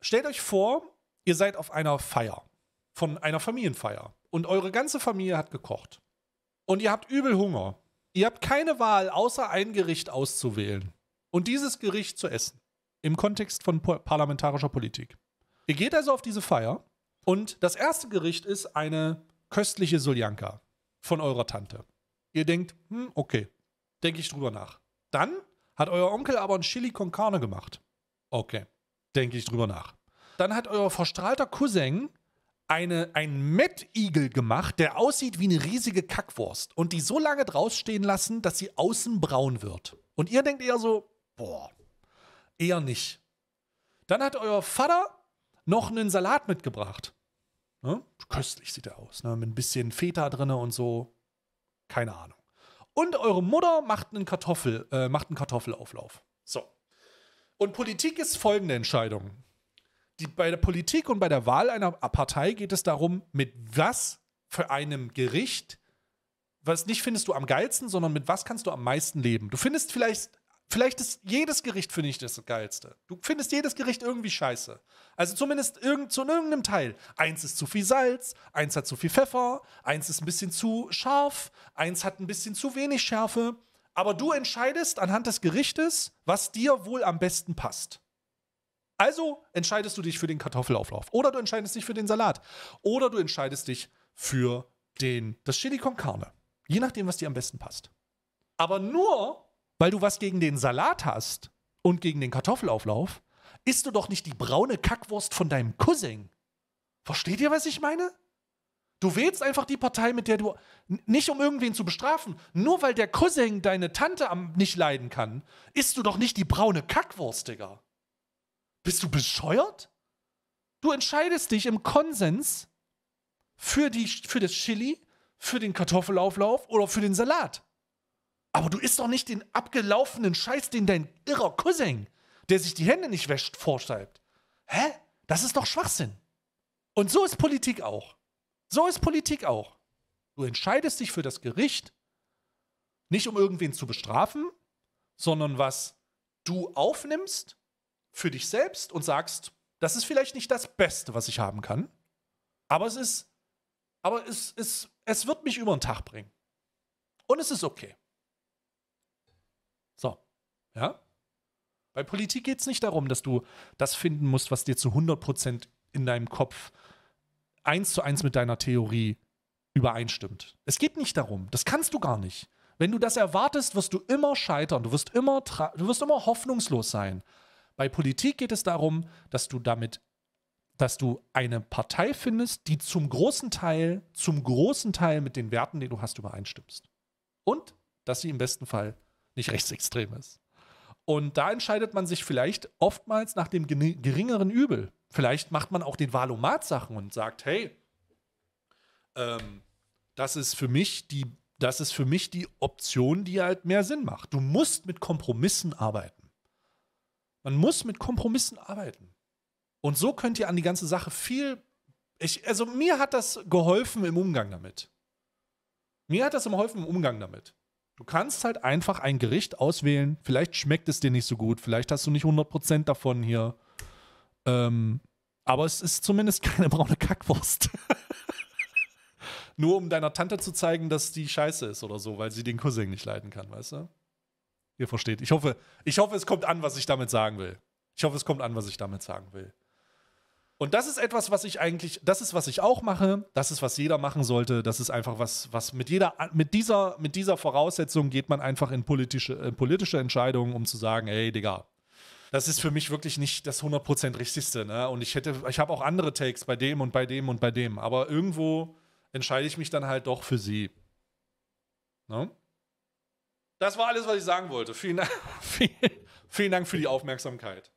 stellt euch vor, ihr seid auf einer Feier, von einer Familienfeier. Und eure ganze Familie hat gekocht. Und ihr habt übel Hunger. Ihr habt keine Wahl, außer ein Gericht auszuwählen und dieses Gericht zu essen. Im Kontext von parlamentarischer Politik. Ihr geht also auf diese Feier und das erste Gericht ist eine köstliche Suljanka von eurer Tante. Ihr denkt, hm, okay, denke ich drüber nach. Dann hat euer Onkel aber ein Chili con Carne gemacht. Okay denke ich drüber nach. Dann hat euer verstrahlter Cousin eine, einen Mettigel gemacht, der aussieht wie eine riesige Kackwurst und die so lange draus lassen, dass sie außen braun wird. Und ihr denkt eher so, boah, eher nicht. Dann hat euer Vater noch einen Salat mitgebracht. Ne? Köstlich sieht er aus, ne? mit ein bisschen Feta drin und so. Keine Ahnung. Und eure Mutter macht einen, Kartoffel, äh, macht einen Kartoffelauflauf. So. Und Politik ist folgende Entscheidung. Die, bei der Politik und bei der Wahl einer Partei geht es darum, mit was für einem Gericht, was nicht findest du am geilsten, sondern mit was kannst du am meisten leben. Du findest vielleicht, vielleicht ist jedes Gericht für dich das geilste. Du findest jedes Gericht irgendwie scheiße. Also zumindest irgend, zu irgendeinem Teil. Eins ist zu viel Salz, eins hat zu viel Pfeffer, eins ist ein bisschen zu scharf, eins hat ein bisschen zu wenig Schärfe. Aber du entscheidest anhand des Gerichtes, was dir wohl am besten passt. Also entscheidest du dich für den Kartoffelauflauf oder du entscheidest dich für den Salat oder du entscheidest dich für den, das Chili con Carne. Je nachdem, was dir am besten passt. Aber nur, weil du was gegen den Salat hast und gegen den Kartoffelauflauf, isst du doch nicht die braune Kackwurst von deinem Cousin. Versteht ihr, was ich meine? Du wählst einfach die Partei, mit der du, nicht um irgendwen zu bestrafen, nur weil der Cousin deine Tante am, nicht leiden kann, isst du doch nicht die braune Kackwurst, Digga. Bist du bescheuert? Du entscheidest dich im Konsens für, die, für das Chili, für den Kartoffelauflauf oder für den Salat. Aber du isst doch nicht den abgelaufenen Scheiß, den dein irrer Cousin, der sich die Hände nicht wäscht, vorschreibt. Hä? Das ist doch Schwachsinn. Und so ist Politik auch. So ist Politik auch. Du entscheidest dich für das Gericht, nicht um irgendwen zu bestrafen, sondern was du aufnimmst für dich selbst und sagst, das ist vielleicht nicht das Beste, was ich haben kann, aber es ist, aber es, es, es wird mich über den Tag bringen. Und es ist okay. So, ja? Bei Politik geht es nicht darum, dass du das finden musst, was dir zu 100% in deinem Kopf äh, eins zu eins mit deiner Theorie übereinstimmt. Es geht nicht darum. Das kannst du gar nicht. Wenn du das erwartest, wirst du immer scheitern. Du wirst immer, du wirst immer hoffnungslos sein. Bei Politik geht es darum, dass du damit, dass du eine Partei findest, die zum großen Teil, zum großen Teil mit den Werten, die du hast, übereinstimmst. Und dass sie im besten Fall nicht rechtsextrem ist. Und da entscheidet man sich vielleicht oftmals nach dem geringeren Übel. Vielleicht macht man auch den Valomat Sachen und sagt, hey, ähm, das ist für mich die, das ist für mich die Option, die halt mehr Sinn macht. Du musst mit Kompromissen arbeiten. Man muss mit Kompromissen arbeiten. Und so könnt ihr an die ganze Sache viel. Ich, also mir hat das geholfen im Umgang damit. Mir hat das geholfen im Umgang damit. Du kannst halt einfach ein Gericht auswählen. Vielleicht schmeckt es dir nicht so gut. Vielleicht hast du nicht 100% davon hier. Ähm, aber es ist zumindest keine braune Kackwurst. Nur um deiner Tante zu zeigen, dass die scheiße ist oder so, weil sie den Cousin nicht leiden kann, weißt du? Ihr versteht. Ich hoffe, ich hoffe, es kommt an, was ich damit sagen will. Ich hoffe, es kommt an, was ich damit sagen will. Und das ist etwas, was ich eigentlich, das ist, was ich auch mache, das ist, was jeder machen sollte, das ist einfach was, was mit jeder, mit dieser, mit dieser Voraussetzung geht man einfach in politische, in äh, politische Entscheidungen, um zu sagen, hey Digga, das ist für mich wirklich nicht das 100% richtigste. Ne? Und ich hätte, ich habe auch andere Takes bei dem und bei dem und bei dem. Aber irgendwo entscheide ich mich dann halt doch für sie. Ne? Das war alles, was ich sagen wollte. Vielen vielen, vielen Dank für die Aufmerksamkeit.